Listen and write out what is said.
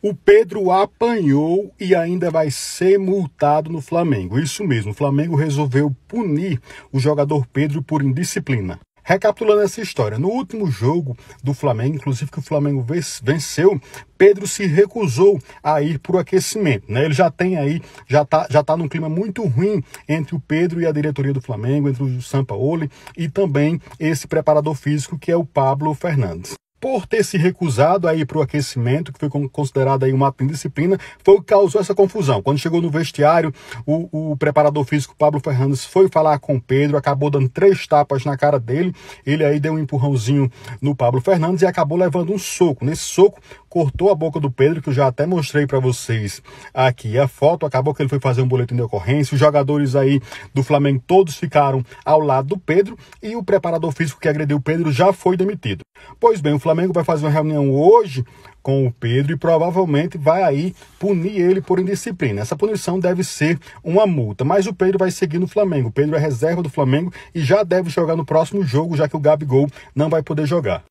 O Pedro apanhou e ainda vai ser multado no Flamengo. Isso mesmo, o Flamengo resolveu punir o jogador Pedro por indisciplina. Recapitulando essa história, no último jogo do Flamengo, inclusive que o Flamengo venceu, Pedro se recusou a ir para o aquecimento. Né? Ele já tem aí, já está já tá num clima muito ruim entre o Pedro e a diretoria do Flamengo, entre o Sampaoli e também esse preparador físico que é o Pablo Fernandes por ter se recusado aí para o aquecimento, que foi considerado aí uma indisciplina, foi o que causou essa confusão. Quando chegou no vestiário, o, o, preparador físico Pablo Fernandes foi falar com Pedro, acabou dando três tapas na cara dele, ele aí deu um empurrãozinho no Pablo Fernandes e acabou levando um soco. Nesse soco, cortou a boca do Pedro, que eu já até mostrei para vocês aqui a foto, acabou que ele foi fazer um boletim de ocorrência, os jogadores aí do Flamengo todos ficaram ao lado do Pedro e o preparador físico que agrediu o Pedro já foi demitido. Pois bem, o Flamengo vai fazer uma reunião hoje com o Pedro e provavelmente vai aí punir ele por indisciplina. Essa punição deve ser uma multa, mas o Pedro vai seguir no Flamengo. O Pedro é reserva do Flamengo e já deve jogar no próximo jogo, já que o Gabigol não vai poder jogar.